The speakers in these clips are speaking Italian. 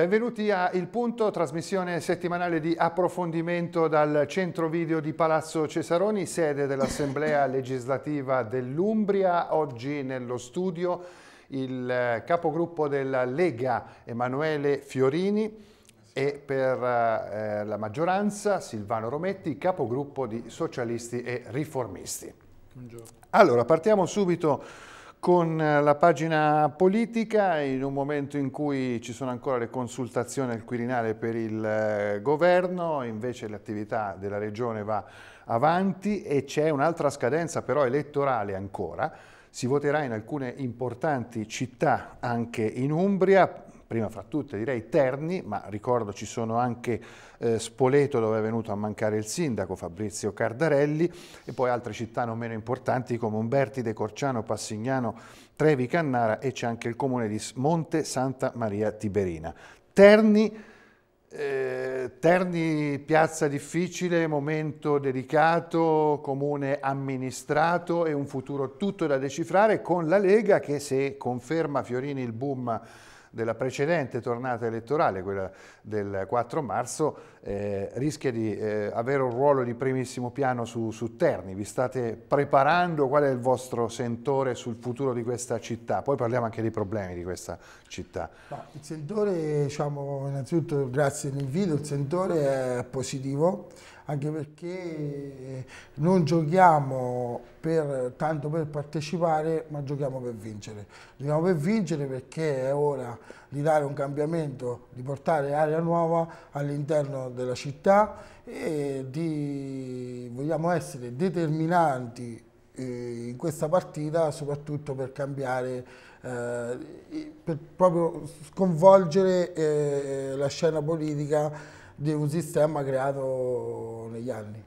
Benvenuti a Il Punto, trasmissione settimanale di approfondimento dal centro video di Palazzo Cesaroni, sede dell'Assemblea legislativa dell'Umbria. Oggi nello studio il eh, capogruppo della Lega Emanuele Fiorini e per eh, la maggioranza Silvano Rometti, capogruppo di Socialisti e Riformisti. Buongiorno. Allora, partiamo subito con eh, la pagina politica in un momento in cui ci sono ancora le consultazioni al Quirinale per il eh, governo, invece l'attività della regione va avanti e c'è un'altra scadenza però elettorale ancora. Si voterà in alcune importanti città anche in Umbria, prima fra tutte direi Terni, ma ricordo ci sono anche eh, Spoleto dove è venuto a mancare il sindaco Fabrizio Cardarelli e poi altre città non meno importanti come Umberti, De Corciano, Passignano, Trevi, Cannara e c'è anche il comune di Monte Santa Maria Tiberina. Terni, eh, Terni, piazza difficile, momento delicato, comune amministrato e un futuro tutto da decifrare con la Lega che se conferma Fiorini il boom della precedente tornata elettorale, quella del 4 marzo, eh, rischia di eh, avere un ruolo di primissimo piano su, su, Terni. Vi state preparando? Qual è il vostro sentore sul futuro di questa città? Poi parliamo anche dei problemi di questa città. No, il sentore, diciamo, innanzitutto grazie all'invito, il sentore è positivo anche perché non giochiamo per, tanto per partecipare, ma giochiamo per vincere. Giochiamo per vincere perché è ora di dare un cambiamento, di portare aria nuova all'interno della città e di, vogliamo essere determinanti eh, in questa partita soprattutto per cambiare eh, per proprio sconvolgere eh, la scena politica di un sistema creato negli anni.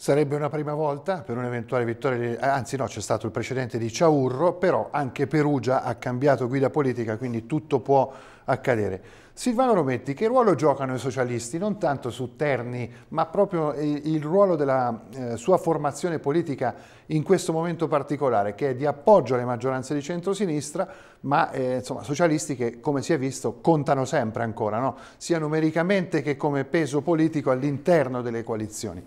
Sarebbe una prima volta per un'eventuale vittoria, anzi no, c'è stato il precedente di Ciaurro, però anche Perugia ha cambiato guida politica, quindi tutto può accadere. Silvano Rometti, che ruolo giocano i socialisti, non tanto su Terni, ma proprio il ruolo della eh, sua formazione politica in questo momento particolare, che è di appoggio alle maggioranze di centrosinistra, ma eh, insomma, socialisti che, come si è visto, contano sempre ancora, no? sia numericamente che come peso politico all'interno delle coalizioni.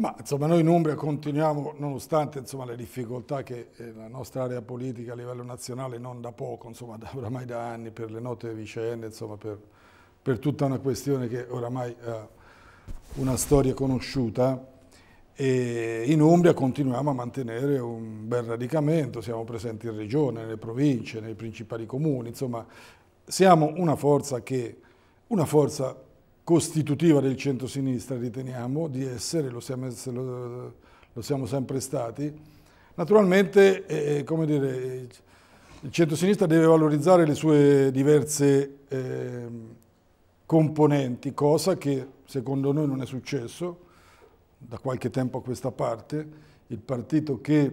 Ma insomma noi in Umbria continuiamo, nonostante insomma, le difficoltà che eh, la nostra area politica a livello nazionale non da poco, insomma da, oramai da anni per le note vicende, insomma per, per tutta una questione che oramai ha una storia conosciuta, e in Umbria continuiamo a mantenere un bel radicamento, siamo presenti in regione, nelle province, nei principali comuni, insomma siamo una forza che, una forza costitutiva del centro-sinistra, riteniamo di essere, lo siamo, lo, lo siamo sempre stati. Naturalmente, eh, eh, come dire, il centrosinistra deve valorizzare le sue diverse eh, componenti, cosa che secondo noi non è successo da qualche tempo a questa parte. Il partito che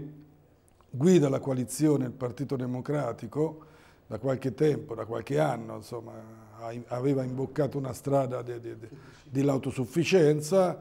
guida la coalizione, il Partito Democratico, da qualche tempo, da qualche anno, insomma, aveva imboccato una strada dell'autosufficienza,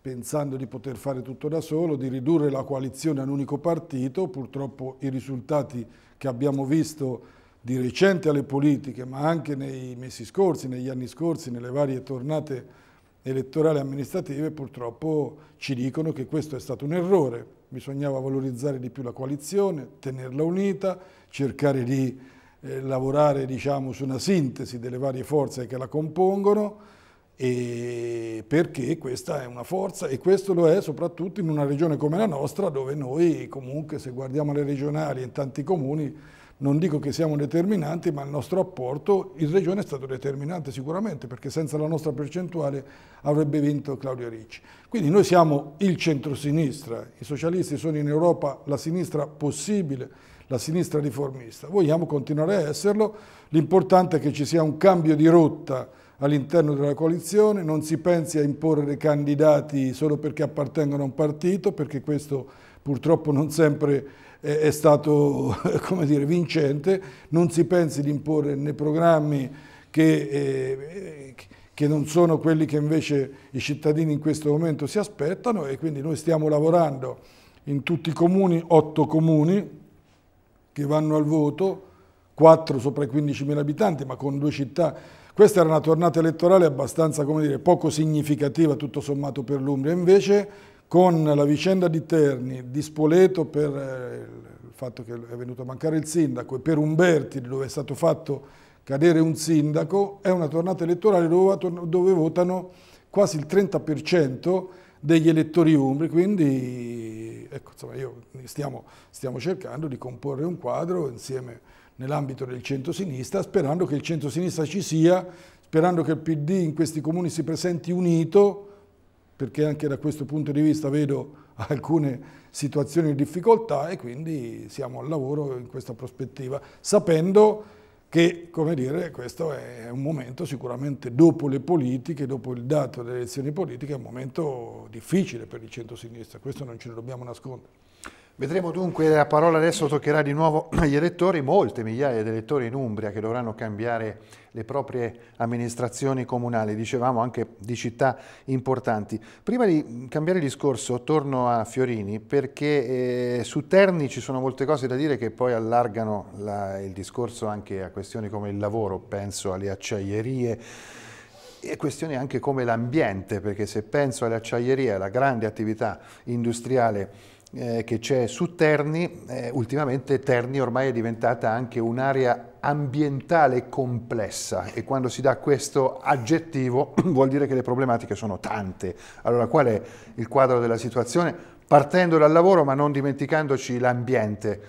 pensando di poter fare tutto da solo, di ridurre la coalizione a un unico partito. Purtroppo i risultati che abbiamo visto di recente alle politiche, ma anche nei mesi scorsi, negli anni scorsi, nelle varie tornate elettorali e amministrative, purtroppo ci dicono che questo è stato un errore. Bisognava valorizzare di più la coalizione, tenerla unita, cercare di eh, lavorare diciamo, su una sintesi delle varie forze che la compongono perché questa è una forza e questo lo è soprattutto in una regione come la nostra dove noi comunque se guardiamo le regionali in tanti comuni non dico che siamo determinanti ma il nostro apporto in regione è stato determinante sicuramente perché senza la nostra percentuale avrebbe vinto Claudio Ricci. Quindi noi siamo il centrosinistra, i socialisti sono in Europa la sinistra possibile la sinistra riformista. Vogliamo continuare a esserlo, l'importante è che ci sia un cambio di rotta all'interno della coalizione, non si pensi a imporre candidati solo perché appartengono a un partito, perché questo purtroppo non sempre è stato dire, vincente, non si pensi di imporre nei programmi che, eh, che non sono quelli che invece i cittadini in questo momento si aspettano e quindi noi stiamo lavorando in tutti i comuni, otto comuni, che vanno al voto, 4 sopra i 15.000 abitanti, ma con due città. Questa era una tornata elettorale abbastanza, come dire, poco significativa tutto sommato per l'Umbria. Invece con la vicenda di Terni, di Spoleto per eh, il fatto che è venuto a mancare il sindaco e per Umberti dove è stato fatto cadere un sindaco, è una tornata elettorale dove votano quasi il 30% degli elettori umbri, quindi ecco, insomma, io, stiamo, stiamo cercando di comporre un quadro insieme nell'ambito del centro-sinistra, sperando che il centro-sinistra ci sia, sperando che il PD in questi comuni si presenti unito, perché anche da questo punto di vista vedo alcune situazioni di difficoltà e quindi siamo al lavoro in questa prospettiva, sapendo che, come dire, questo è un momento sicuramente dopo le politiche, dopo il dato delle elezioni politiche, è un momento difficile per il centro-sinistra, questo non ce lo dobbiamo nascondere. Vedremo dunque, la parola adesso toccherà di nuovo agli elettori, molte migliaia di elettori in Umbria che dovranno cambiare le proprie amministrazioni comunali, dicevamo anche di città importanti. Prima di cambiare discorso torno a Fiorini perché eh, su Terni ci sono molte cose da dire che poi allargano la, il discorso anche a questioni come il lavoro, penso alle acciaierie, e questioni anche come l'ambiente, perché se penso alle acciaierie, alla grande attività industriale eh, che c'è su Terni, eh, ultimamente Terni ormai è diventata anche un'area ambientale complessa e quando si dà questo aggettivo vuol dire che le problematiche sono tante. Allora qual è il quadro della situazione? Partendo dal lavoro ma non dimenticandoci l'ambiente.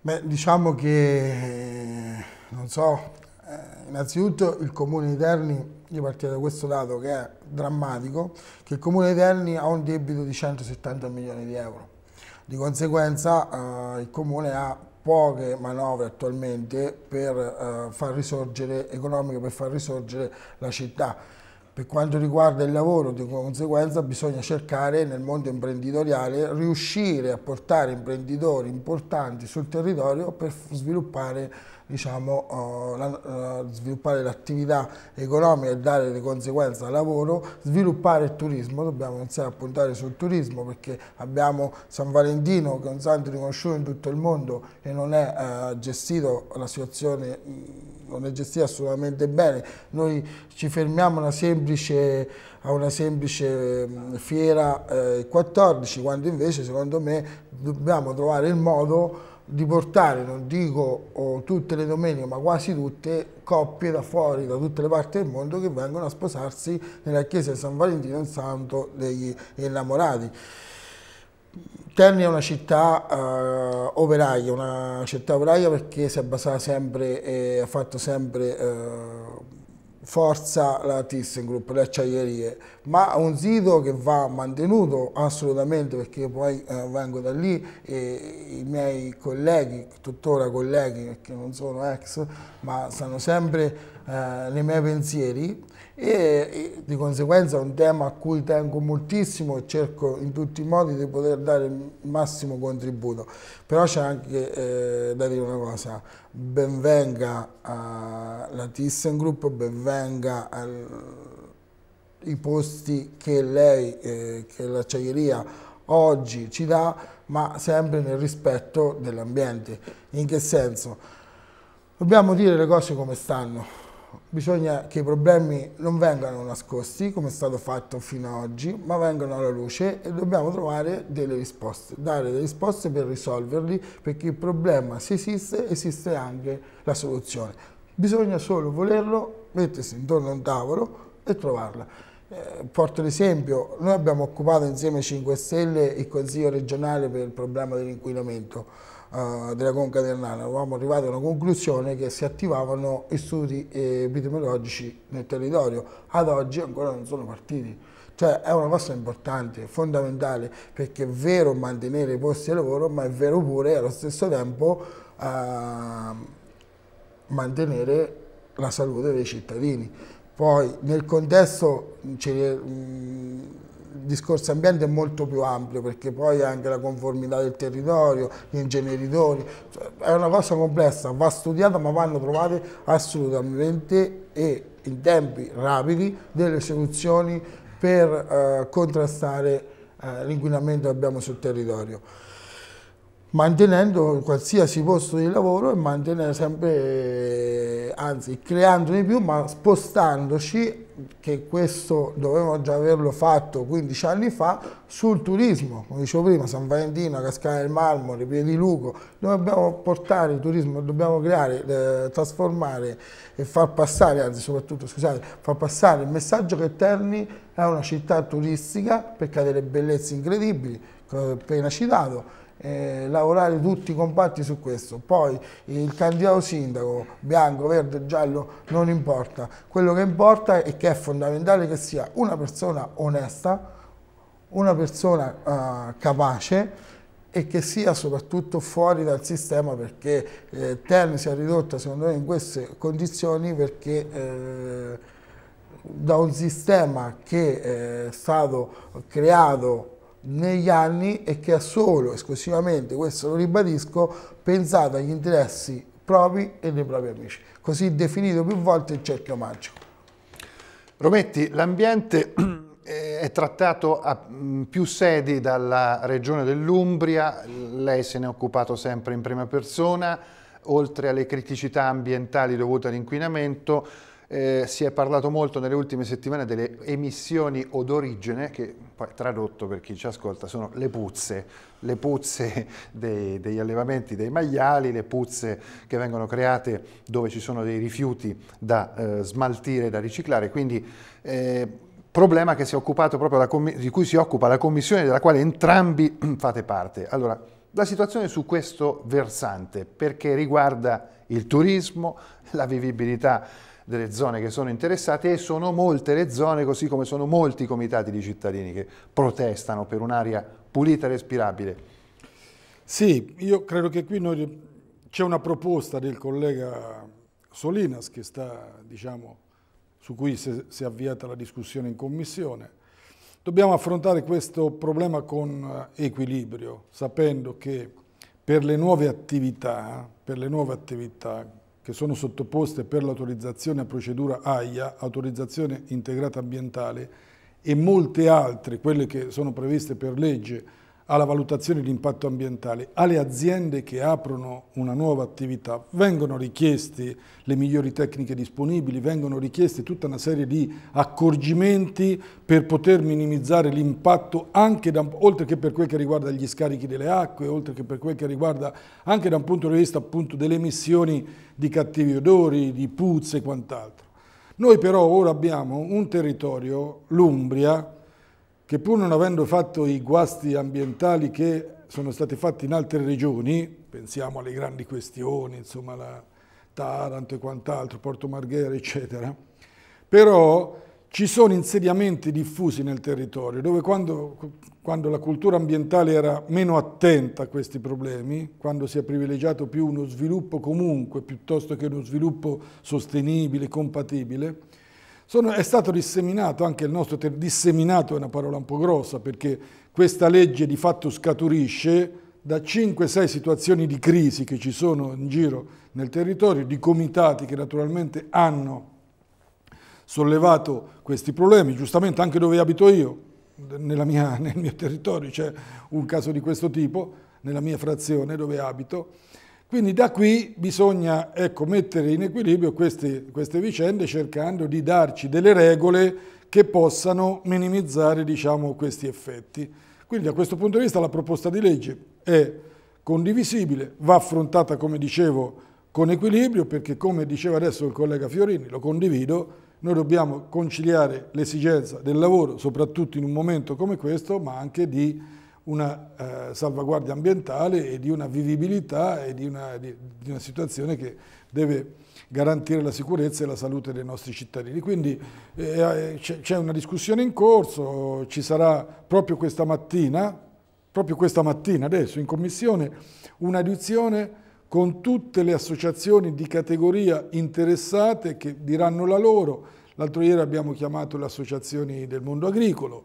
Beh, diciamo che, non so, innanzitutto il comune di Terni, io partirei da questo dato che è drammatico, che il comune di Terni ha un debito di 170 milioni di euro. Di conseguenza eh, il comune ha poche manovre attualmente per, eh, far risorgere, economiche per far risorgere la città per quanto riguarda il lavoro, di conseguenza, bisogna cercare nel mondo imprenditoriale, riuscire a portare imprenditori importanti sul territorio per sviluppare diciamo, uh, l'attività la, uh, economica e dare di conseguenza lavoro, sviluppare il turismo, dobbiamo iniziare a puntare sul turismo perché abbiamo San Valentino che è un santo riconosciuto in tutto il mondo e non è uh, gestito la situazione mm, non è gestita assolutamente bene. Noi ci fermiamo una semplice, a una semplice fiera eh, 14, quando invece secondo me dobbiamo trovare il modo di portare, non dico oh, tutte le domeniche, ma quasi tutte, coppie da fuori, da tutte le parti del mondo che vengono a sposarsi nella chiesa di San Valentino, il santo degli innamorati. Terni è una città eh, operaia, una città operaia perché si è basata sempre e ha fatto sempre eh, forza la ThyssenKrupp, le acciaierie, ma è un sito che va mantenuto assolutamente perché poi eh, vengo da lì e i miei colleghi, tuttora colleghi perché non sono ex, ma stanno sempre eh, nei miei pensieri e di conseguenza è un tema a cui tengo moltissimo e cerco in tutti i modi di poter dare il massimo contributo. Però c'è anche eh, da dire una cosa, benvenga eh, la ThyssenKrupp, benvenga eh, i posti che lei, eh, che l'acciaieria oggi ci dà, ma sempre nel rispetto dell'ambiente. In che senso? Dobbiamo dire le cose come stanno bisogna che i problemi non vengano nascosti come è stato fatto fino ad oggi, ma vengano alla luce e dobbiamo trovare delle risposte, dare delle risposte per risolverli perché il problema se esiste esiste anche la soluzione. Bisogna solo volerlo, mettersi intorno a un tavolo e trovarla. Eh, porto l'esempio, noi abbiamo occupato insieme a 5 Stelle il Consiglio regionale per il problema dell'inquinamento eh, della conca del Nano, eravamo arrivati a una conclusione che si attivavano gli studi eh, epidemiologici nel territorio, ad oggi ancora non sono partiti. Cioè è una cosa importante, fondamentale, perché è vero mantenere i posti di lavoro, ma è vero pure allo stesso tempo uh, mantenere la salute dei cittadini. Poi nel contesto discorso ambiente è molto più ampio perché poi anche la conformità del territorio, gli ingegneritori, cioè è una cosa complessa, va studiata ma vanno trovate assolutamente e in tempi rapidi delle soluzioni per eh, contrastare eh, l'inquinamento che abbiamo sul territorio mantenendo qualsiasi posto di lavoro e mantenere sempre, anzi creando di più, ma spostandoci, che questo dovevamo già averlo fatto 15 anni fa, sul turismo. Come dicevo prima, San Valentino, Cascale del Marmore, Pie di Luco, dobbiamo portare il turismo, dobbiamo creare, eh, trasformare e far passare, anzi soprattutto, scusate, far passare il messaggio che Terni è una città turistica perché ha delle bellezze incredibili, come ho appena citato, eh, lavorare tutti i compatti su questo. Poi il candidato sindaco, bianco, verde, giallo, non importa. Quello che importa è che è fondamentale che sia una persona onesta, una persona eh, capace e che sia soprattutto fuori dal sistema perché eh, Terni si è ridotta secondo me in queste condizioni perché eh, da un sistema che eh, è stato creato negli anni e che ha solo, esclusivamente, questo lo ribadisco, pensato agli interessi propri e dei propri amici. Così definito più volte il cerchio magico. Rometti, l'ambiente eh, è trattato a mm, più sedi dalla regione dell'Umbria, lei se ne è occupato sempre in prima persona, oltre alle criticità ambientali dovute all'inquinamento, eh, si è parlato molto nelle ultime settimane delle emissioni odorigene, che poi tradotto per chi ci ascolta sono le puzze, le puzze dei, degli allevamenti dei maiali, le puzze che vengono create dove ci sono dei rifiuti da eh, smaltire, da riciclare. Quindi eh, problema di cui si occupa la commissione della quale entrambi fate parte. Allora, la situazione su questo versante, perché riguarda il turismo, la vivibilità delle zone che sono interessate e sono molte le zone, così come sono molti i comitati di cittadini che protestano per un'aria pulita e respirabile. Sì, io credo che qui noi... c'è una proposta del collega Solinas che sta, diciamo, su cui si è avviata la discussione in commissione. Dobbiamo affrontare questo problema con eh, equilibrio, sapendo che per le nuove attività, per le nuove attività che sono sottoposte per l'autorizzazione a procedura AIA, autorizzazione integrata ambientale, e molte altre, quelle che sono previste per legge, alla valutazione di impatto ambientale, alle aziende che aprono una nuova attività, vengono richieste le migliori tecniche disponibili, vengono richieste tutta una serie di accorgimenti per poter minimizzare l'impatto anche da, oltre che per quel che riguarda gli scarichi delle acque, oltre che per quel che riguarda anche da un punto di vista appunto delle emissioni di cattivi odori, di puzze e quant'altro. Noi però ora abbiamo un territorio, l'Umbria, che pur non avendo fatto i guasti ambientali che sono stati fatti in altre regioni, pensiamo alle grandi questioni, insomma la Taranto e quant'altro, Porto Marghera, eccetera, però ci sono insediamenti diffusi nel territorio dove quando, quando, la cultura ambientale era meno attenta a questi problemi, quando si è privilegiato più uno sviluppo comunque piuttosto che uno sviluppo sostenibile, compatibile, sono, è stato disseminato anche il nostro disseminato è una parola un po' grossa perché questa legge di fatto scaturisce da 5-6 situazioni di crisi che ci sono in giro nel territorio, di comitati che naturalmente hanno sollevato questi problemi, giustamente anche dove abito io, mia, nel mio territorio c'è un caso di questo tipo, nella mia frazione dove abito, quindi da qui bisogna ecco, mettere in equilibrio queste, queste, vicende cercando di darci delle regole che possano minimizzare diciamo, questi effetti. Quindi da questo punto di vista la proposta di legge è condivisibile, va affrontata come dicevo con equilibrio perché come diceva adesso il collega Fiorini, lo condivido, noi dobbiamo conciliare l'esigenza del lavoro soprattutto in un momento come questo ma anche di una eh, salvaguardia ambientale e di una vivibilità e di una, di, di una, situazione che deve garantire la sicurezza e la salute dei nostri cittadini. Quindi eh, eh c'è una discussione in corso, ci sarà proprio questa mattina, proprio questa mattina adesso in commissione, un'audizione con tutte le associazioni di categoria interessate che diranno la loro. L'altro ieri abbiamo chiamato le associazioni del mondo agricolo,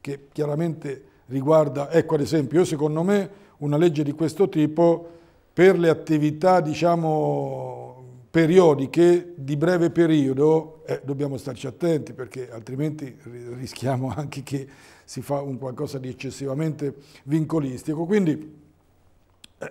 che chiaramente riguarda, ecco ad esempio, io secondo me una legge di questo tipo per le attività, diciamo, periodiche di breve periodo, eh, dobbiamo starci attenti perché altrimenti rischiamo anche che si fa un qualcosa di eccessivamente vincolistico. Quindi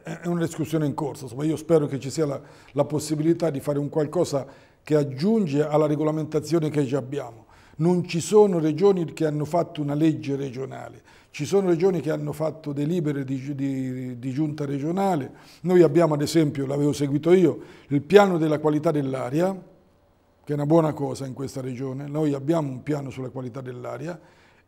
è una discussione in corso, insomma io spero che ci sia la, la possibilità di fare un qualcosa che aggiunge alla regolamentazione che già abbiamo. Non ci sono regioni che hanno fatto una legge regionale, ci sono regioni che hanno fatto delibere di, di, di giunta regionale. Noi abbiamo ad esempio, l'avevo seguito io, il piano della qualità dell'aria, che è una buona cosa in questa regione. Noi abbiamo un piano sulla qualità dell'aria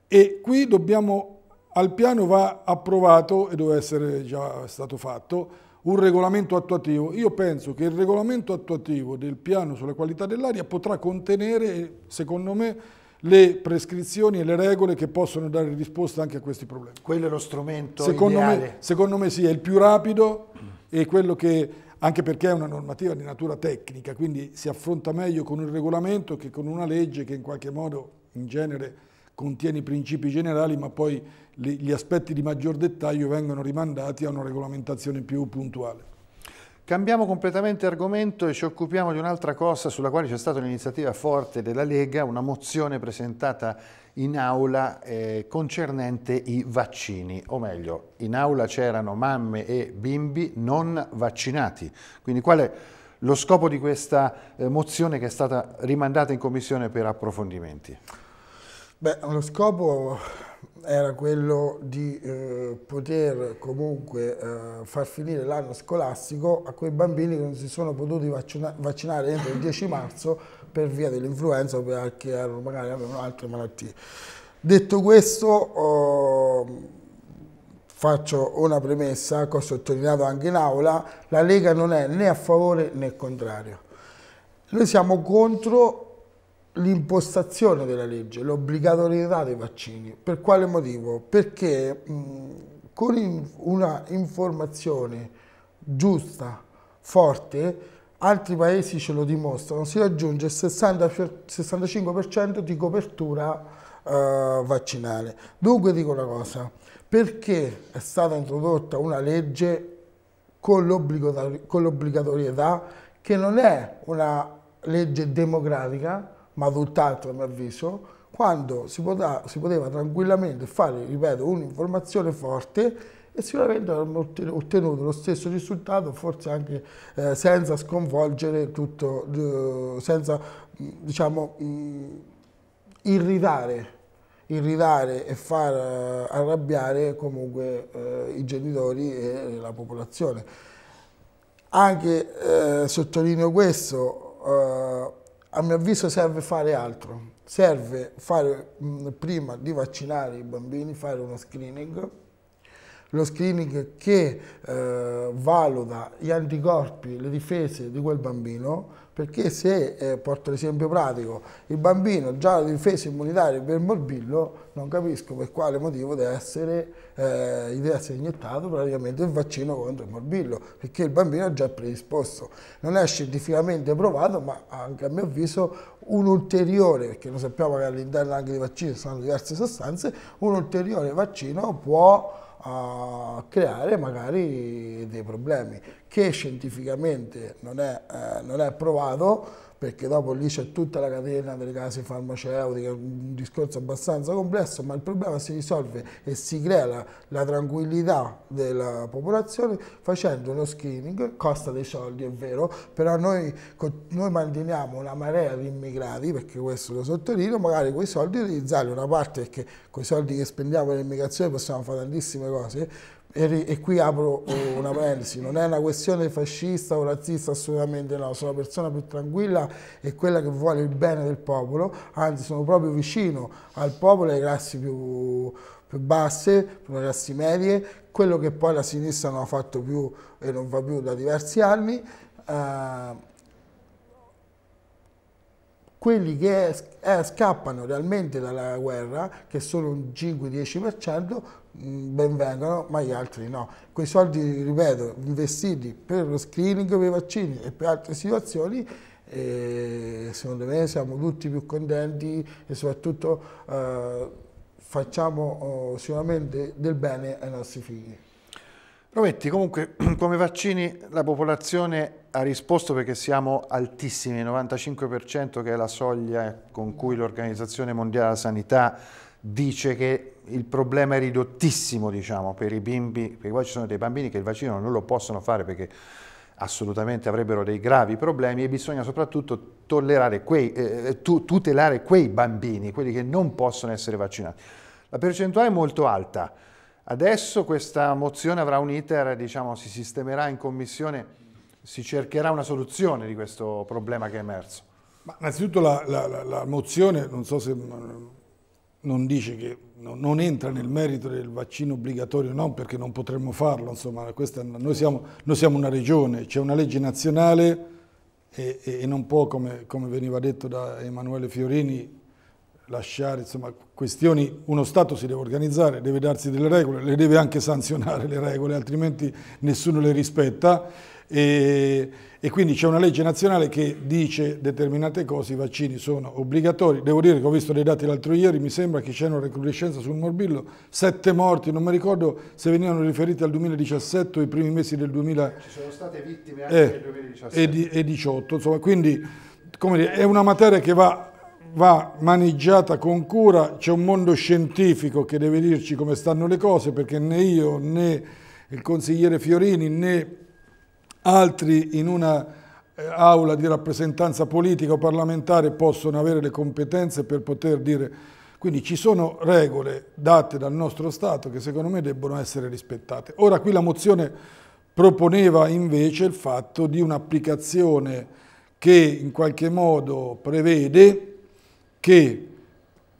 e qui dobbiamo, al piano va approvato, e deve essere già stato fatto, un regolamento attuativo. Io penso che il regolamento attuativo del piano sulla qualità dell'aria potrà contenere, secondo me, le prescrizioni e le regole che possono dare risposta anche a questi problemi. Quello è lo strumento secondo ideale. Me, secondo me sì, è il più rapido e quello che, anche perché è una normativa di natura tecnica, quindi si affronta meglio con un regolamento che con una legge che in qualche modo in genere contiene i principi generali ma poi gli aspetti di maggior dettaglio vengono rimandati a una regolamentazione più puntuale. Cambiamo completamente argomento e ci occupiamo di un'altra cosa sulla quale c'è stata un'iniziativa forte della Lega, una mozione presentata in aula eh, concernente i vaccini, o meglio, in aula c'erano mamme e bimbi non vaccinati. Quindi qual è lo scopo di questa eh, mozione che è stata rimandata in commissione per approfondimenti? Beh, lo scopo era quello di eh, poter comunque eh, far finire l'anno scolastico a quei bambini che non si sono potuti vaccina vaccinare entro il 10 marzo per via dell'influenza o perché erano, magari avevano altre malattie. Detto questo, oh, faccio una premessa che ho sottolineato anche in aula, la Lega non è né a favore né contrario. Noi siamo contro l'impostazione della legge, l'obbligatorietà dei vaccini. Per quale motivo? Perché mh, con in, una informazione giusta, forte, altri paesi ce lo dimostrano, si raggiunge il 65% di copertura eh, vaccinale. Dunque dico una cosa, perché è stata introdotta una legge con l'obbligatorietà che non è una legge democratica, ma tutt'altro a mio avviso, quando si poteva, si poteva tranquillamente fare, ripeto, un'informazione forte e sicuramente avremmo ottenuto lo stesso risultato, forse anche eh, senza sconvolgere tutto, eh, senza diciamo mh, irritare irritare e far eh, arrabbiare comunque eh, i genitori e la popolazione. Anche eh, sottolineo questo, eh, a mio avviso serve fare altro. Serve fare, mh, prima di vaccinare i bambini, fare uno screening, lo screening che eh, valuta gli anticorpi, le difese di quel bambino, perché se, eh, porto l'esempio pratico, il bambino già ha la difesa immunitaria per il morbillo, non capisco per quale motivo deve essere, eh, deve essere iniettato praticamente il vaccino contro il morbillo, perché il bambino è già predisposto. Non è scientificamente provato, ma anche a mio avviso un ulteriore, perché lo sappiamo che all'interno anche dei vaccini ci sono diverse sostanze, un ulteriore vaccino può a creare magari dei problemi che scientificamente non è, eh, non è provato perché dopo lì c'è tutta la catena delle case farmaceutiche, un discorso abbastanza complesso, ma il problema si risolve e si crea la, la tranquillità della popolazione facendo uno screening, costa dei soldi è vero, però noi, noi manteniamo una marea di immigrati, perché questo lo sottolineo, magari quei soldi utilizzarli una parte perché con i soldi che spendiamo nell'immigrazione possiamo fare tantissime cose, e, e qui apro eh, una parentesi, non è una questione fascista o razzista assolutamente no, sono una persona più tranquilla e quella che vuole il bene del popolo, anzi sono proprio vicino al popolo e alle classi più, più basse, più classi medie, quello che poi la sinistra non ha fatto più e non fa più da diversi anni. Eh, quelli che eh, scappano realmente dalla guerra, che sono un 5-10%, Mm, benvengano, ma gli altri no. Quei soldi, ripeto, investiti per lo screening, per i vaccini e per altre situazioni, eh, secondo me siamo tutti più contenti e soprattutto eh, facciamo oh, sicuramente del bene ai nostri figli. Prometti, comunque come vaccini la popolazione ha risposto perché siamo altissimi, 95% che è la soglia con cui l'Organizzazione Mondiale della Sanità dice che il problema è ridottissimo diciamo, per i bimbi, perché poi ci sono dei bambini che il vaccino non lo possono fare perché assolutamente avrebbero dei gravi problemi e bisogna soprattutto tollerare quei, eh, eh, tu, tutelare quei bambini, quelli che non possono essere vaccinati. La percentuale è molto alta. Adesso questa mozione avrà un iter, diciamo, si sistemerà in commissione, si cercherà una soluzione di questo problema che è emerso. Ma innanzitutto la, la, la, la mozione, non so se non dice che no, non entra nel merito del vaccino obbligatorio, no, perché non potremmo farlo, insomma, questa, noi, siamo, noi, siamo, una regione, c'è una legge nazionale e, e non può, come, come veniva detto da Emanuele Fiorini, lasciare, insomma, questioni, uno Stato si deve organizzare, deve darsi delle regole, le deve anche sanzionare le regole, altrimenti nessuno le rispetta e, e quindi c'è una legge nazionale che dice determinate cose, i vaccini sono obbligatori, devo dire che ho visto dei dati l'altro ieri, mi sembra che c'è una recrudescenza sul morbillo, sette morti, non mi ricordo se venivano riferiti al 2017 o i primi mesi del 2017. Ci sono state vittime anche eh, nel 2017. E, di, e 18, insomma, quindi dire, è una materia che va va maneggiata con cura, c'è un mondo scientifico che deve dirci come stanno le cose perché né io né il consigliere Fiorini né altri in una eh, aula di rappresentanza politica o parlamentare possono avere le competenze per poter dire quindi ci sono regole date dal nostro Stato che secondo me debbono essere rispettate. Ora qui la mozione proponeva invece il fatto di un'applicazione che in qualche modo prevede che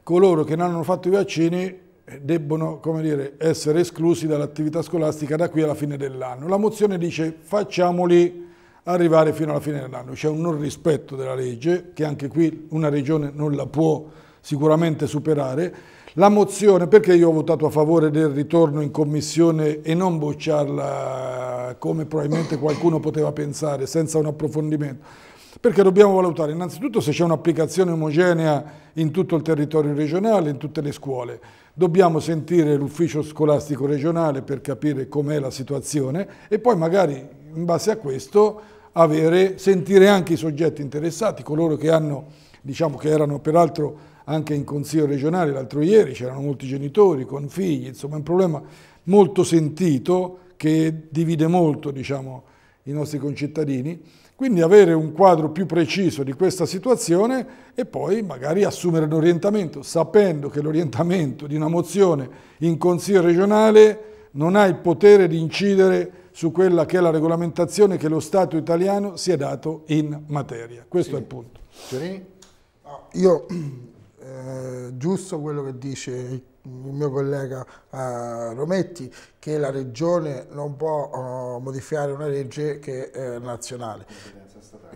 coloro che non hanno fatto i vaccini eh, debbono dire, essere esclusi dall'attività scolastica da qui alla fine dell'anno. La mozione dice facciamoli arrivare fino alla fine dell'anno. C'è un non rispetto della legge che anche qui una regione non la può sicuramente superare. La mozione, perché io ho votato a favore del ritorno in commissione e non bocciarla come probabilmente qualcuno poteva pensare, senza un approfondimento, perché dobbiamo valutare innanzitutto se c'è un'applicazione omogenea in tutto il territorio regionale, in tutte le scuole. Dobbiamo sentire l'ufficio scolastico regionale per capire com'è la situazione e poi magari in base a questo avere, sentire anche i soggetti interessati, coloro che hanno, diciamo che erano peraltro anche in consiglio regionale l'altro ieri, c'erano molti genitori con figli, insomma è un problema molto sentito che divide molto diciamo, i nostri concittadini quindi avere un quadro più preciso di questa situazione e poi magari assumere un orientamento, sapendo che l'orientamento di una mozione in Consiglio regionale non ha il potere di incidere su quella che è la regolamentazione che lo Stato italiano si è dato in materia. Questo sì. è il punto. Sì. Io, eh, giusto quello che dice il il mio collega eh, Rometti che la regione non può eh, modificare una legge che è eh, nazionale,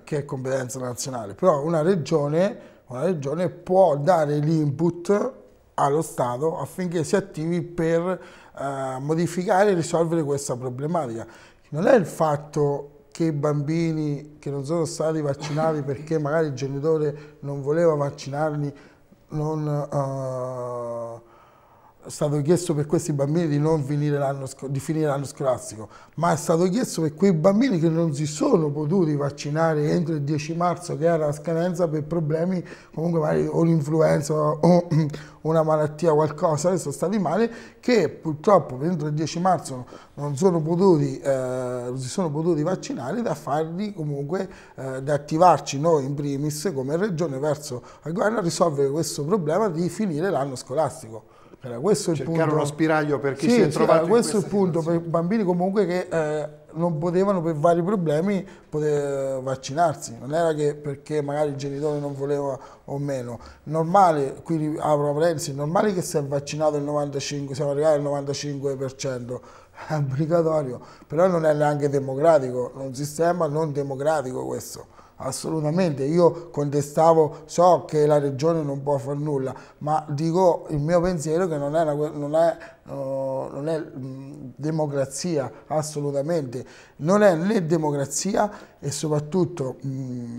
che è competenza nazionale, però una regione, una regione può dare l'input allo Stato affinché si attivi per eh, modificare e risolvere questa problematica. Non è il fatto che i bambini che non sono stati vaccinati perché magari il genitore non voleva vaccinarli non eh, stato chiesto per questi bambini di non finire l'anno, di finire l'anno scolastico, ma è stato chiesto per quei bambini che non si sono potuti vaccinare entro il 10 marzo, che era la scadenza per problemi comunque magari o l'influenza o una malattia o qualcosa, che sono stati male, che purtroppo entro il 10 marzo non, sono potuti, eh, non si sono potuti vaccinare, da farli comunque, eh, da attivarci noi in primis come regione verso il governo a risolvere questo problema di finire l'anno scolastico. Era questo il punto. uno spiraglio per chi sì, si è trovato sì, questo è il punto, situazione. per bambini comunque che eh, non potevano per vari problemi poter eh, vaccinarsi, non era che perché magari il genitore non voleva o meno. Normale, qui apro parentesi, normale che si è vaccinato il 95, siamo arrivati al 95%, è obbligatorio, però non è neanche democratico, è un sistema non democratico questo assolutamente io contestavo so che la regione non può fare nulla ma dico il mio pensiero che non è, una, non è, oh, non è mh, democrazia assolutamente non è né democrazia e soprattutto mh,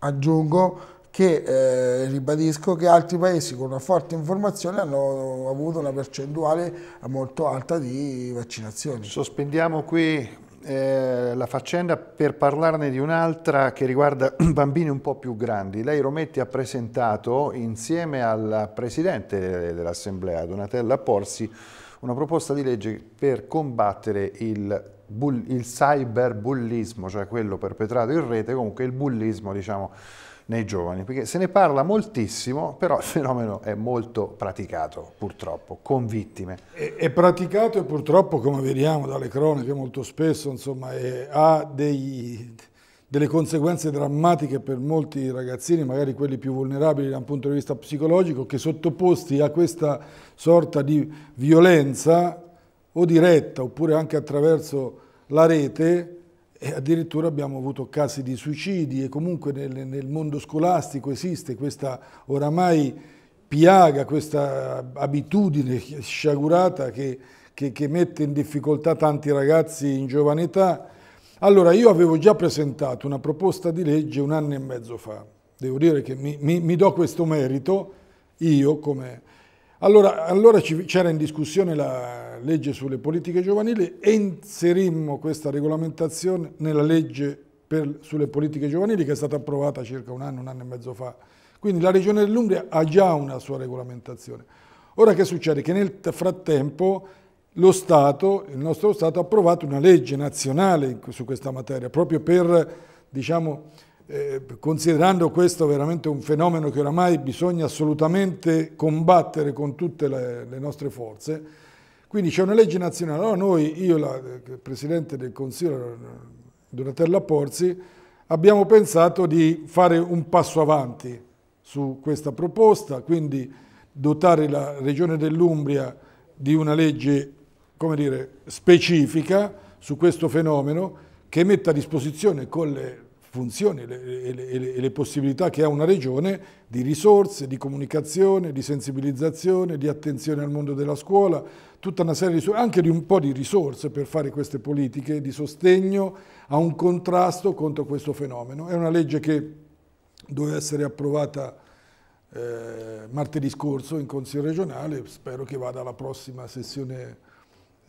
aggiungo che eh, ribadisco che altri paesi con una forte informazione hanno avuto una percentuale molto alta di vaccinazioni. Sospendiamo qui eh, la faccenda per parlarne di un'altra che riguarda bambini un po' più grandi. Lei Rometti ha presentato insieme al Presidente dell'Assemblea, Donatella Porsi, una proposta di legge per combattere il, bull, il cyberbullismo, cioè quello perpetrato in rete, comunque il bullismo diciamo, nei giovani, perché se ne parla moltissimo, però il fenomeno è molto praticato, purtroppo, con vittime. È, è praticato e purtroppo, come vediamo dalle cronache molto spesso, insomma, è, ha dei, delle conseguenze drammatiche per molti ragazzini, magari quelli più vulnerabili da un punto di vista psicologico, che sottoposti a questa sorta di violenza o diretta oppure anche attraverso la rete, e addirittura abbiamo avuto casi di suicidi e comunque nel, nel mondo scolastico esiste questa oramai piaga, questa abitudine sciagurata che, che, che mette in difficoltà tanti ragazzi in giovane età. Allora io avevo già presentato una proposta di legge un anno e mezzo fa, devo dire che mi, mi, mi do questo merito, io come allora, allora c'era in discussione la legge sulle politiche giovanili e inserimmo questa regolamentazione nella legge per, sulle politiche giovanili che è stata approvata circa un anno, un anno e mezzo fa. Quindi la regione dell'Umbria ha già una sua regolamentazione. Ora che succede? Che nel frattempo lo Stato, il nostro Stato ha approvato una legge nazionale su questa materia proprio per diciamo, eh, considerando questo veramente un fenomeno che oramai bisogna assolutamente combattere con tutte le, le nostre forze, quindi c'è una legge nazionale. Allora noi, io, la, il eh, Presidente del Consiglio, eh, Donatella Porzi, abbiamo pensato di fare un passo avanti su questa proposta, quindi dotare la Regione dell'Umbria di una legge come dire, specifica su questo fenomeno che metta a disposizione con le funzioni e le, le, le, possibilità che ha una regione di risorse, di comunicazione, di sensibilizzazione, di attenzione al mondo della scuola, tutta una serie di risorse, anche di un po' di risorse per fare queste politiche di sostegno a un contrasto contro questo fenomeno. È una legge che doveva essere approvata eh, martedì scorso in Consiglio regionale, spero che vada alla prossima sessione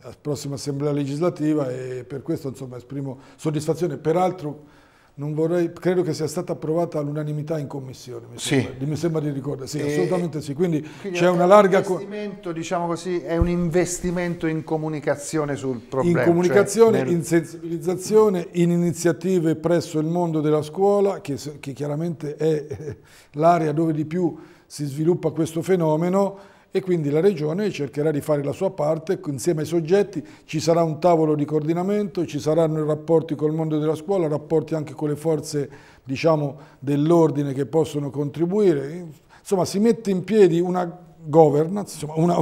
alla prossima assemblea legislativa e per questo insomma, esprimo soddisfazione. Peraltro Vorrei, credo che sia stata approvata all'unanimità in commissione, mi, sì. sembra, mi, sembra, di ricordare. Sì, e, assolutamente sì. Quindi, quindi c'è una larga. Un diciamo così, è un investimento in comunicazione sul problema. In cioè comunicazione, cioè nel... in sensibilizzazione, in iniziative presso il mondo della scuola, che, che chiaramente è l'area dove di più si sviluppa questo fenomeno e quindi la Regione cercherà di fare la sua parte insieme ai soggetti, ci sarà un tavolo di coordinamento, ci saranno i rapporti col mondo della scuola, rapporti anche con le forze diciamo, dell'ordine che possono contribuire, insomma si mette in piedi una governance, insomma, una,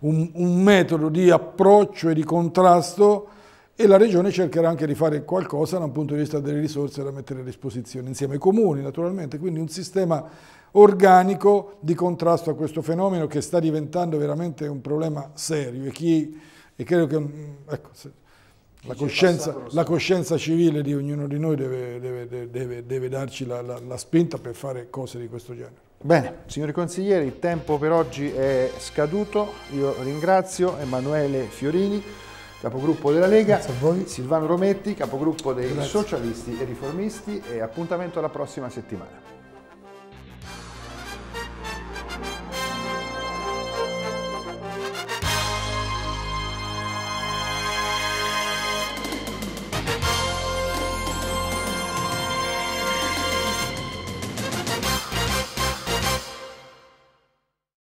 un, un metodo di approccio e di contrasto e la regione cercherà anche di fare qualcosa da un punto di vista delle risorse da mettere a disposizione insieme ai comuni naturalmente, quindi un sistema organico di contrasto a questo fenomeno che sta diventando veramente un problema serio e, chi, e credo che mm, ecco, la, coscienza, la, coscienza, civile di ognuno di noi deve, deve, deve, deve darci la, la, la spinta per fare cose di questo genere. Bene, signori consiglieri, il tempo per oggi è scaduto, io ringrazio Emanuele Fiorini, capogruppo della Lega, Silvano Rometti, capogruppo dei Grazie. socialisti e riformisti e appuntamento alla prossima settimana.